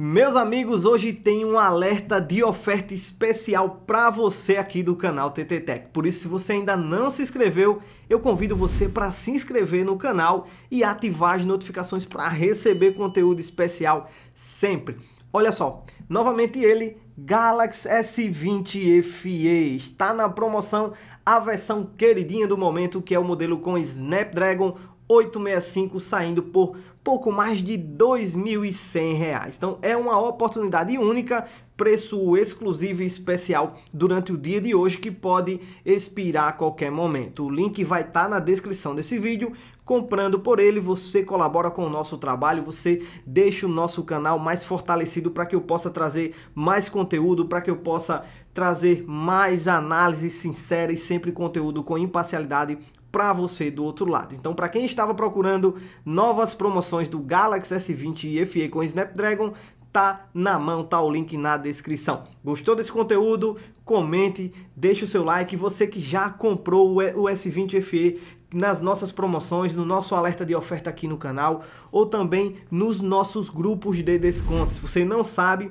Meus amigos, hoje tem um alerta de oferta especial para você aqui do canal TT Tech. Por isso, se você ainda não se inscreveu, eu convido você para se inscrever no canal e ativar as notificações para receber conteúdo especial sempre. Olha só, novamente ele, Galaxy S20 FE, está na promoção a versão queridinha do momento, que é o modelo com Snapdragon 865 saindo por pouco mais de R$ 2.100. Então é uma oportunidade única, preço exclusivo e especial durante o dia de hoje que pode expirar a qualquer momento. O link vai estar tá na descrição desse vídeo. Comprando por ele, você colabora com o nosso trabalho, você deixa o nosso canal mais fortalecido para que eu possa trazer mais conteúdo, para que eu possa trazer mais análise sincera e sempre conteúdo com imparcialidade para você do outro lado. Então, para quem estava procurando novas promoções do Galaxy S20 FE com Snapdragon, tá na mão, tá o link na descrição. Gostou desse conteúdo? Comente, deixe o seu like. Você que já comprou o S20 FE nas nossas promoções, no nosso alerta de oferta aqui no canal ou também nos nossos grupos de descontos. Se você não sabe,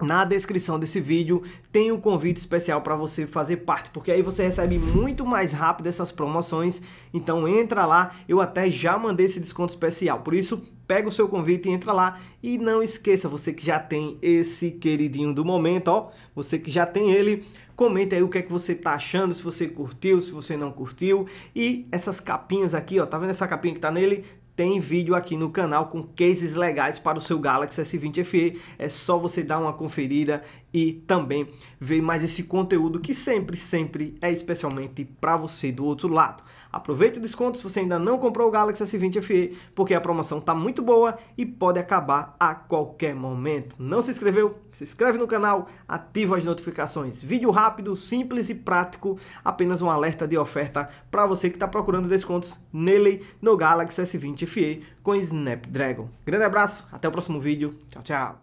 na descrição desse vídeo tem um convite especial para você fazer parte, porque aí você recebe muito mais rápido essas promoções. Então entra lá, eu até já mandei esse desconto especial. Por isso, pega o seu convite e entra lá e não esqueça você que já tem esse queridinho do momento, ó, você que já tem ele, comenta aí o que é que você tá achando, se você curtiu, se você não curtiu. E essas capinhas aqui, ó, tá vendo essa capinha que tá nele? tem vídeo aqui no canal com cases legais para o seu Galaxy S20 FE. É só você dar uma conferida e também ver mais esse conteúdo que sempre, sempre é especialmente para você do outro lado. Aproveite o desconto se você ainda não comprou o Galaxy S20 FE, porque a promoção está muito boa e pode acabar a qualquer momento. Não se inscreveu? Se inscreve no canal, ativa as notificações. Vídeo rápido, simples e prático, apenas um alerta de oferta para você que está procurando descontos nele no Galaxy S20 FE. FE com Snapdragon. Grande abraço, até o próximo vídeo. Tchau, tchau.